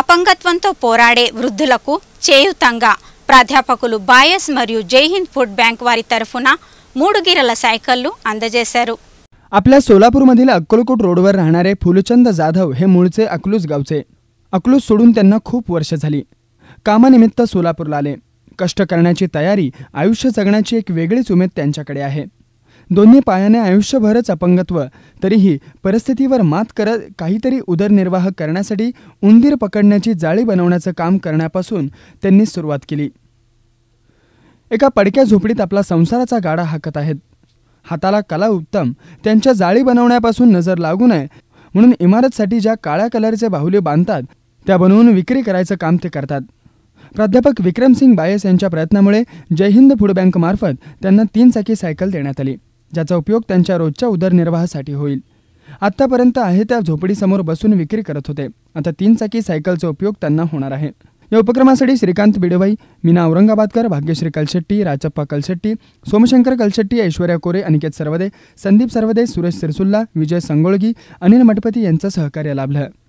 అపంగత్వంతో పోరాడే వృద్ధులకు చేయుతంగా ప్రాధ్యాపకులు బాయస్ మరియు జైహింద్ ఫుడ్ బ్యాంక్ వారి తరఫున మూడు గిరల సైకిళ్లు అందజేశారు आपल्या सोलापूरमधील अक्कलकोट रोडवर राहणारे फुलचंद जाधव हे मूळचे अकलूस गावचे अकलूस सोडून त्यांना खूप वर्ष झाली कामानिमित्त सोलापूरला आले कष्ट करण्याची तयारी आयुष्य जगण्याची एक वेगळीच उमेद त्यांच्याकडे आहे दोन्ही पायाने आयुष्यभरच अपंगत्व तरीही परिस्थितीवर मात करत काहीतरी उदरनिर्वाह करण्यासाठी उंदीर पकडण्याची जाळी बनवण्याचं काम करण्यापासून त्यांनी सुरुवात केली एका पडक्या झोपडीत आपला संसाराचा गाडा हाकत आहेत हाताला कला उत्तम त्यांच्या जाळी बनवण्यापासून नजर लागू नये म्हणून इमारतसाठी ज्या काळ्या कलरचे बाहुले बांधतात त्या बनवून विक्री करायचं काम ते करतात प्राध्यापक विक्रमसिंग बायस यांच्या प्रयत्नामुळे जय हिंद फूड बँकमार्फत त्यांना तीन चाकी सायकल देण्यात आली ज्याचा उपयोग त्यांच्या रोजच्या उदरनिर्वाहासाठी होईल आत्तापर्यंत आहे त्या झोपडीसमोर बसून विक्री करत होते आता तीन चाकी सायकलचा उपयोग त्यांना होणार आहे या उपक्रमासाठी श्रीकांत बिडवाई मीना औरंगाबादकर भाग्यश्री कलशेट्टी राजप्पा कलशेट्टी सोमशंकर कलशेट्टी ऐश्वर्या कोरे अनिकेत सरवदे संदीप सरवदे सुरेश सिरसुल्ला विजय संगोळगी अनिल मटपती यांचं सहकार्य लाभलं